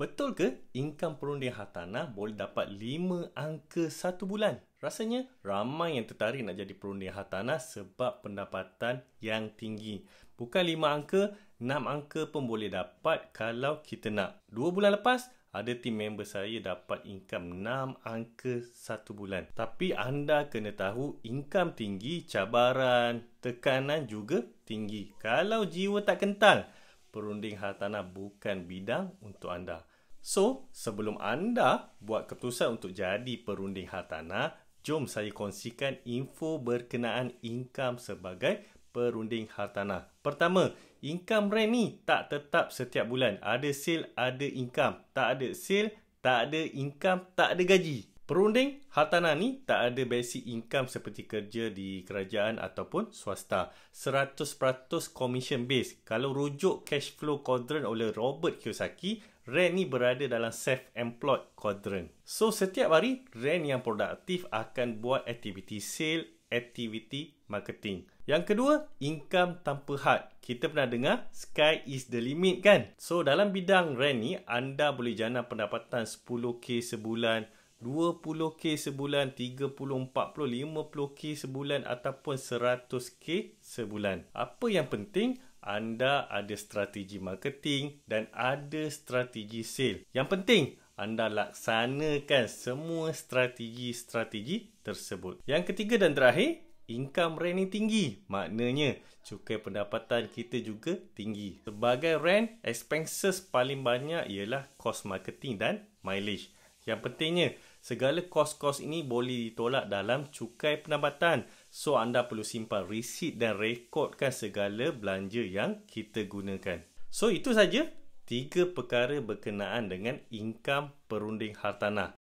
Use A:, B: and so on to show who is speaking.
A: Betul ke income perunding hartanah boleh dapat 5 angka satu bulan? Rasanya ramai yang tertarik nak jadi perunding hartanah sebab pendapatan yang tinggi. Bukan 5 angka, 6 angka pun boleh dapat kalau kita nak. 2 bulan lepas, ada team member saya dapat income 6 angka satu bulan. Tapi anda kena tahu income tinggi, cabaran, tekanan juga tinggi. Kalau jiwa tak kental, perunding hartanah bukan bidang untuk anda. So, sebelum anda buat keputusan untuk jadi perunding hartanah, jom saya kongsikan info berkenaan income sebagai perunding hartanah. Pertama, income rent ni tak tetap setiap bulan. Ada sale, ada income. Tak ada sale, tak ada income, tak ada gaji. Perunding, Hartanah ni tak ada basic income seperti kerja di kerajaan ataupun swasta. 100% commission based. Kalau rujuk cash flow quadrant oleh Robert Kiyosaki, Ren ni berada dalam self-employed quadrant. So, setiap hari, Ren yang produktif akan buat aktiviti sale, aktiviti marketing. Yang kedua, income tanpa had. Kita pernah dengar, sky is the limit kan? So, dalam bidang Ren ni, anda boleh jana pendapatan 10k sebulan, 20k sebulan, 30, 40, 50k sebulan ataupun 100k sebulan. Apa yang penting anda ada strategi marketing dan ada strategi sale. Yang penting anda laksanakan semua strategi-strategi tersebut. Yang ketiga dan terakhir, income rent ni tinggi. Maknanya cukai pendapatan kita juga tinggi. Sebagai rent, expenses paling banyak ialah cost marketing dan mileage. Yang pentingnya, Segala kos-kos ini boleh ditolak dalam cukai penambatan. So anda perlu simpan resit dan rekodkan segala belanja yang kita gunakan. So itu saja tiga perkara berkenaan dengan income perunding hartanah.